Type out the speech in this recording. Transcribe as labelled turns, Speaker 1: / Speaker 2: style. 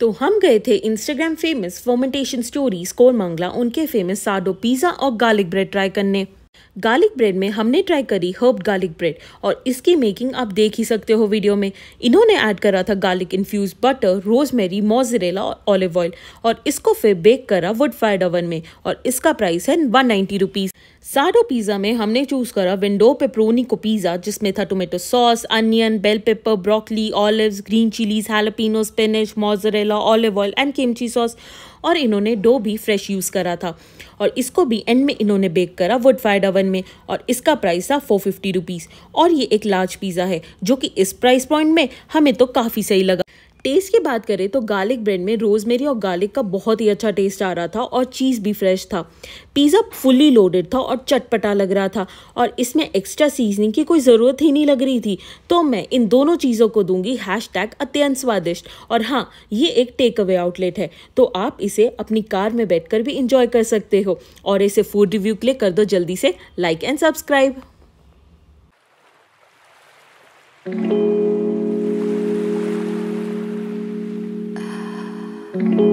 Speaker 1: तो हम गए थे Instagram famous fermentation stories Koramangala उनके फेमस साडो पिज़्ज़ा और गार्लिक ब्रेड ट्राई करने गार्लिक ब्रेड में हमने ट्राई करी हर्ब गार्लिक ब्रेड और इसकी मेकिंग आप देख ही सकते हो वीडियो में इन्होंने ऐड करा था garlic infused butter rosemary mozzarella और ऑलिव ऑयल और इसको फिर बेक करा वुड फायर्ड ओवन में और इसका प्राइस है one ninety rupees sourdough pizza में हमने चूज़ करा विंडो पेपरोनी को पिज़्ज़ा जिसमें था tomato sauce onion bell pepper broccoli olive green chillies jalapeno Spanish mozzarella olive oil and kimchi sauce और इन्होंने डो भी फ्रेश यूज़ करा था और इसको भी एंड में इन्होंने बेक करा वुड फायर वन में और इसका प्राइस था फोर फिफ्टी रुपीज़ और ये एक लार्ज पिज़्ज़ा है जो कि इस प्राइस पॉइंट में हमें तो काफ़ी सही लगा टेस्ट की बात करें तो गार्लिक ब्रेड में रोजमेरी और गार्लिक का बहुत ही अच्छा टेस्ट आ रहा था और चीज़ भी फ्रेश था पिज़्ज़ा फुली लोडेड था और चटपटा लग रहा था और इसमें एक्स्ट्रा सीजनिंग की कोई ज़रूरत ही नहीं लग रही थी तो मैं इन दोनों चीज़ों को दूंगी हैश टैग अत्यंत स्वादिष्ट और हाँ ये एक टेक अवे आउटलेट है तो आप इसे अपनी कार में कर भी इंजॉय कर सकते हो और इसे फूड रिव्यू के लिए कर दो जल्दी से लाइक एंड सब्सक्राइब Mm-hmm.